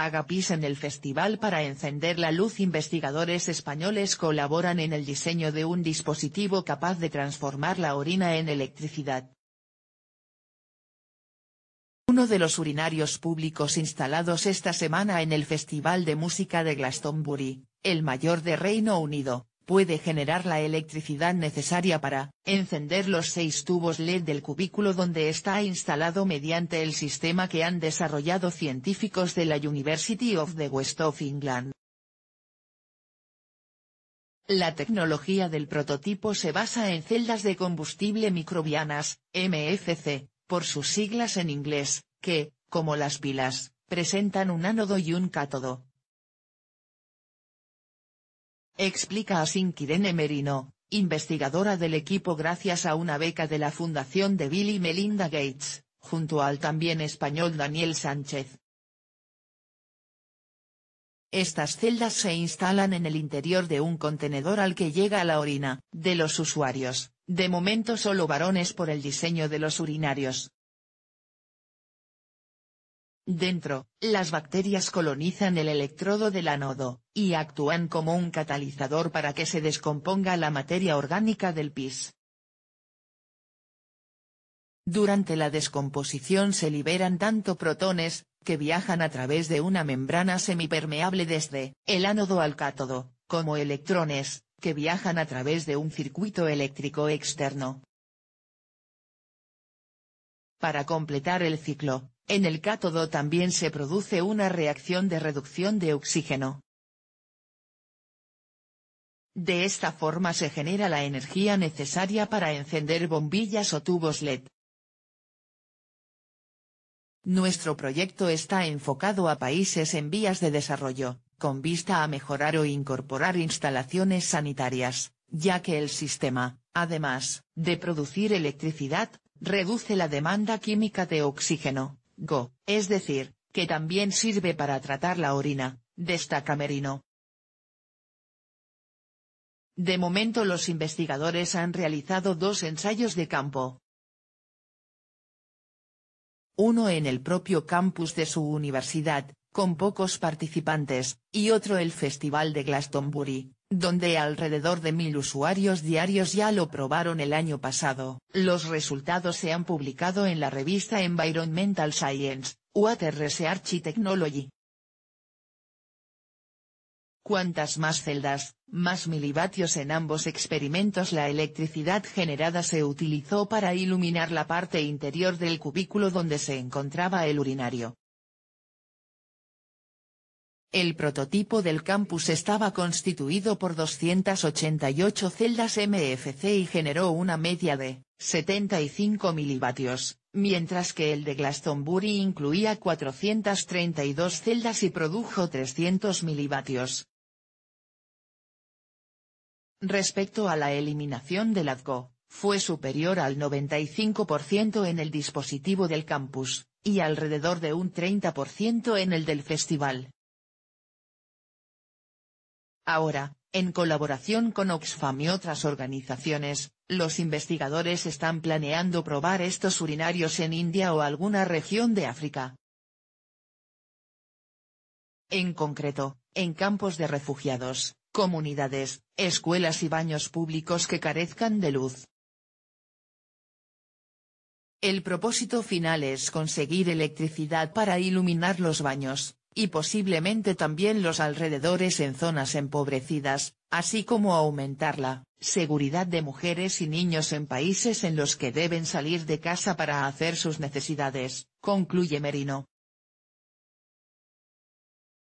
Agapis en el festival para encender la luz investigadores españoles colaboran en el diseño de un dispositivo capaz de transformar la orina en electricidad. Uno de los urinarios públicos instalados esta semana en el Festival de Música de Glastonbury, el mayor de Reino Unido, puede generar la electricidad necesaria para encender los seis tubos LED del cubículo donde está instalado mediante el sistema que han desarrollado científicos de la University of the West of England. La tecnología del prototipo se basa en celdas de combustible microbianas, MFC, por sus siglas en inglés, que, como las pilas, presentan un ánodo y un cátodo, explica a Sinkirene Merino, investigadora del equipo gracias a una beca de la Fundación de Bill y Melinda Gates, junto al también español Daniel Sánchez. Estas celdas se instalan en el interior de un contenedor al que llega la orina, de los usuarios, de momento solo varones por el diseño de los urinarios, Dentro, las bacterias colonizan el electrodo del ánodo, y actúan como un catalizador para que se descomponga la materia orgánica del pis. Durante la descomposición se liberan tanto protones, que viajan a través de una membrana semipermeable desde el ánodo al cátodo, como electrones, que viajan a través de un circuito eléctrico externo. Para completar el ciclo, en el cátodo también se produce una reacción de reducción de oxígeno. De esta forma se genera la energía necesaria para encender bombillas o tubos LED. Nuestro proyecto está enfocado a países en vías de desarrollo, con vista a mejorar o incorporar instalaciones sanitarias, ya que el sistema, además, de producir electricidad, reduce la demanda química de oxígeno es decir, que también sirve para tratar la orina, destaca Merino. De momento los investigadores han realizado dos ensayos de campo. Uno en el propio campus de su universidad, con pocos participantes, y otro el Festival de Glastonbury, donde alrededor de mil usuarios diarios ya lo probaron el año pasado. Los resultados se han publicado en la revista Environmental Science, Water Research Technology. Cuantas más celdas, más milivatios en ambos experimentos la electricidad generada se utilizó para iluminar la parte interior del cubículo donde se encontraba el urinario, el prototipo del campus estaba constituido por 288 celdas MFC y generó una media de 75 milivatios, mientras que el de Glastonbury incluía 432 celdas y produjo 300 milivatios. Respecto a la eliminación del ADCO, fue superior al 95% en el dispositivo del campus, y alrededor de un 30% en el del festival. Ahora, en colaboración con Oxfam y otras organizaciones, los investigadores están planeando probar estos urinarios en India o alguna región de África. En concreto, en campos de refugiados, comunidades, escuelas y baños públicos que carezcan de luz. El propósito final es conseguir electricidad para iluminar los baños, y posiblemente también los alrededores en zonas empobrecidas, así como aumentar la seguridad de mujeres y niños en países en los que deben salir de casa para hacer sus necesidades, concluye Merino.